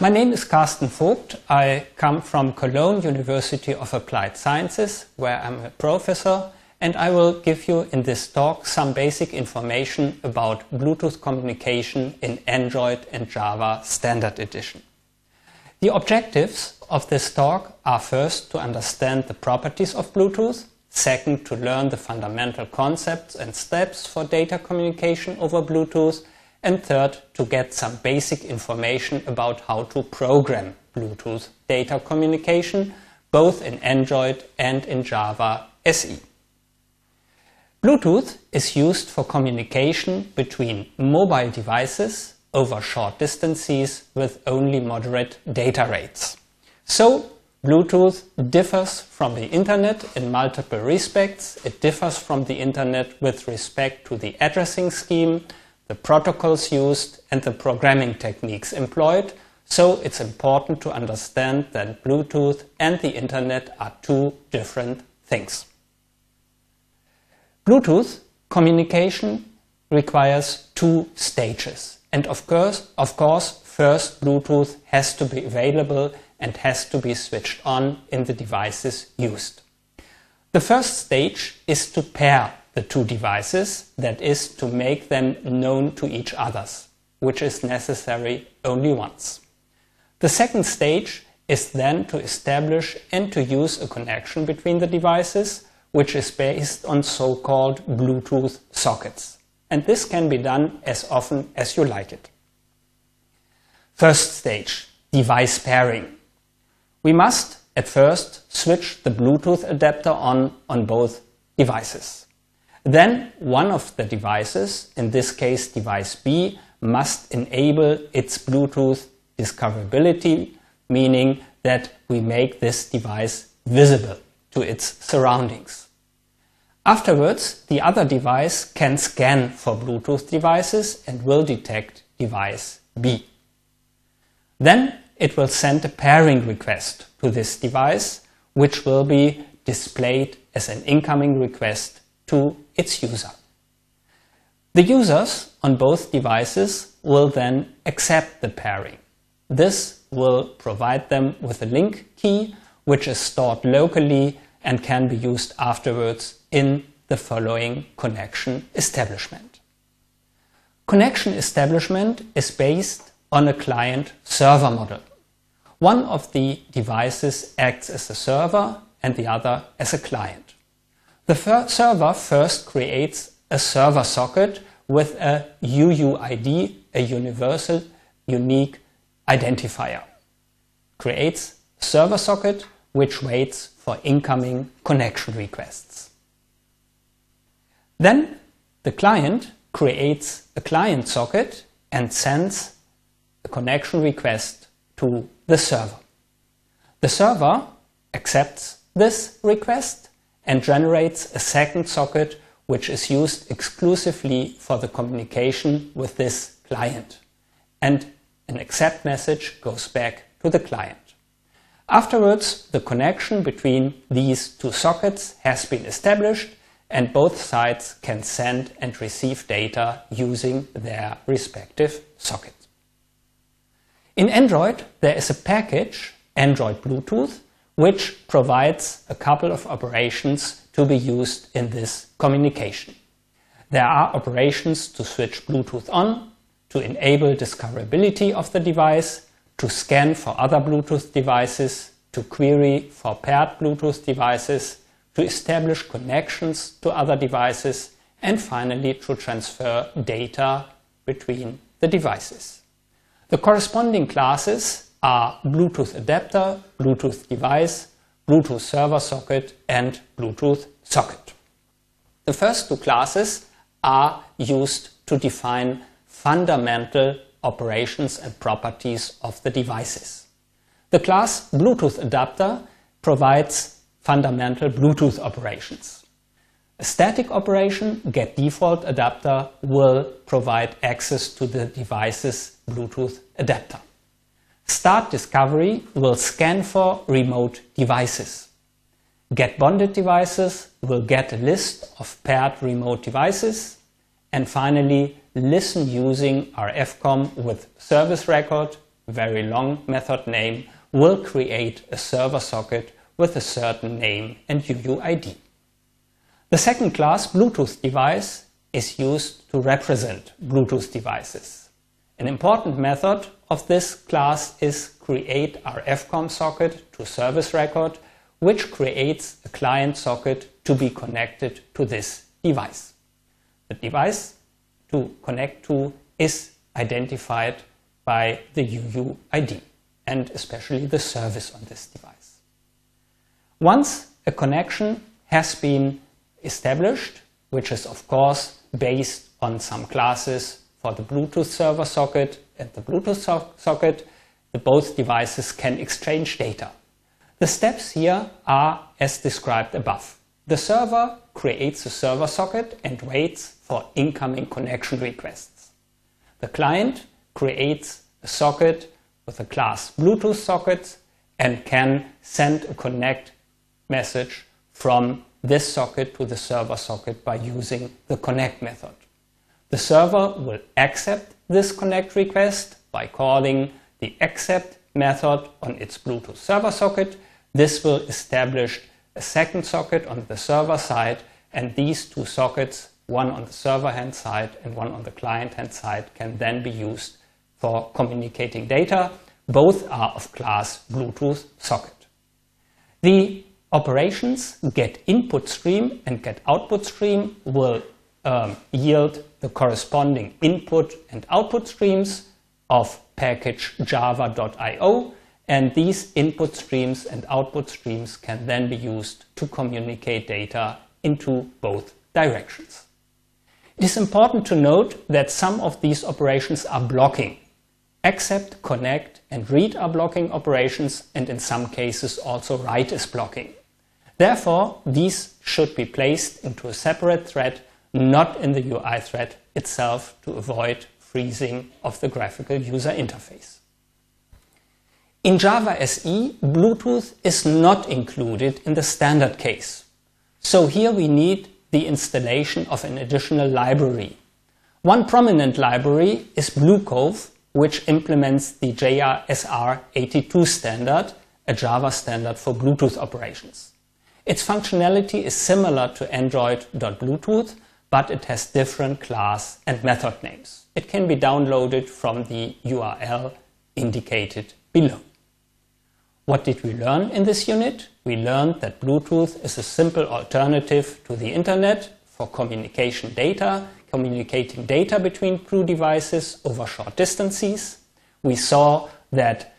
My name is Carsten Vogt. I come from Cologne University of Applied Sciences, where I'm a professor, and I will give you in this talk some basic information about Bluetooth communication in Android and Java Standard Edition. The objectives of this talk are first to understand the properties of Bluetooth, second to learn the fundamental concepts and steps for data communication over Bluetooth, and third, to get some basic information about how to program Bluetooth data communication, both in Android and in Java SE. Bluetooth is used for communication between mobile devices over short distances with only moderate data rates. So, Bluetooth differs from the Internet in multiple respects. It differs from the Internet with respect to the addressing scheme, the protocols used and the programming techniques employed, so it's important to understand that Bluetooth and the Internet are two different things. Bluetooth communication requires two stages. And of course, of course, first Bluetooth has to be available and has to be switched on in the devices used. The first stage is to pair the two devices, that is to make them known to each others, which is necessary only once. The second stage is then to establish and to use a connection between the devices, which is based on so-called Bluetooth sockets. And this can be done as often as you like it. First stage, device pairing. We must, at first, switch the Bluetooth adapter on on both devices. Then one of the devices, in this case device B, must enable its Bluetooth discoverability, meaning that we make this device visible to its surroundings. Afterwards, the other device can scan for Bluetooth devices and will detect device B. Then it will send a pairing request to this device, which will be displayed as an incoming request to its user. The users on both devices will then accept the pairing. This will provide them with a link key, which is stored locally and can be used afterwards in the following connection establishment. Connection establishment is based on a client server model. One of the devices acts as a server and the other as a client. The server first creates a server socket with a UUID, a universal unique identifier. Creates a server socket which waits for incoming connection requests. Then the client creates a client socket and sends a connection request to the server. The server accepts this request and generates a second socket which is used exclusively for the communication with this client. And an accept message goes back to the client. Afterwards, the connection between these two sockets has been established and both sides can send and receive data using their respective sockets. In Android, there is a package, Android Bluetooth, which provides a couple of operations to be used in this communication. There are operations to switch Bluetooth on, to enable discoverability of the device, to scan for other Bluetooth devices, to query for paired Bluetooth devices, to establish connections to other devices, and finally to transfer data between the devices. The corresponding classes are Bluetooth adapter, Bluetooth device, Bluetooth server socket and Bluetooth socket. The first two classes are used to define fundamental operations and properties of the devices. The class Bluetooth adapter provides fundamental Bluetooth operations. A static operation, get default adapter, will provide access to the device's Bluetooth adapter. Start Discovery will scan for remote devices. Get bonded devices will get a list of paired remote devices. And finally, listen using RFCOM with service record, very long method name, will create a server socket with a certain name and UUID. The second class Bluetooth device is used to represent Bluetooth devices. An important method of this class is create RFCOM socket to service record, which creates a client socket to be connected to this device. The device to connect to is identified by the UUID and especially the service on this device. Once a connection has been established, which is of course based on some classes for the Bluetooth server socket and the Bluetooth so socket, the both devices can exchange data. The steps here are as described above. The server creates a server socket and waits for incoming connection requests. The client creates a socket with a class Bluetooth sockets and can send a connect message from this socket to the server socket by using the connect method. The server will accept this connect request by calling the accept method on its Bluetooth server socket. This will establish a second socket on the server side and these two sockets, one on the server hand side and one on the client hand side, can then be used for communicating data. Both are of class Bluetooth socket. The operations get input stream and get output stream will um, yield the corresponding input and output streams of package java.io and these input streams and output streams can then be used to communicate data into both directions. It is important to note that some of these operations are blocking. Accept, connect and read are blocking operations and in some cases also write is blocking. Therefore, these should be placed into a separate thread not in the UI thread itself to avoid freezing of the graphical user interface. In Java SE, Bluetooth is not included in the standard case. So here we need the installation of an additional library. One prominent library is Bluecove, which implements the JRSR82 standard, a Java standard for Bluetooth operations. Its functionality is similar to android.bluetooth, but it has different class and method names. It can be downloaded from the URL indicated below. What did we learn in this unit? We learned that Bluetooth is a simple alternative to the internet for communication data, communicating data between two devices over short distances. We saw that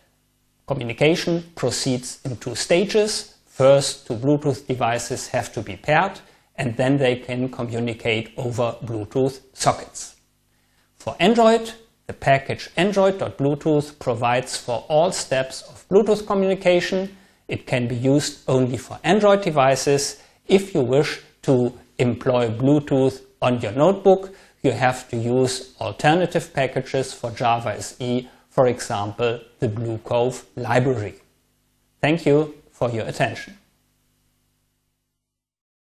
communication proceeds in two stages. First, two Bluetooth devices have to be paired, and then they can communicate over Bluetooth sockets. For Android, the package android.bluetooth provides for all steps of Bluetooth communication. It can be used only for Android devices. If you wish to employ Bluetooth on your notebook, you have to use alternative packages for Java SE, for example, the BlueCove library. Thank you for your attention.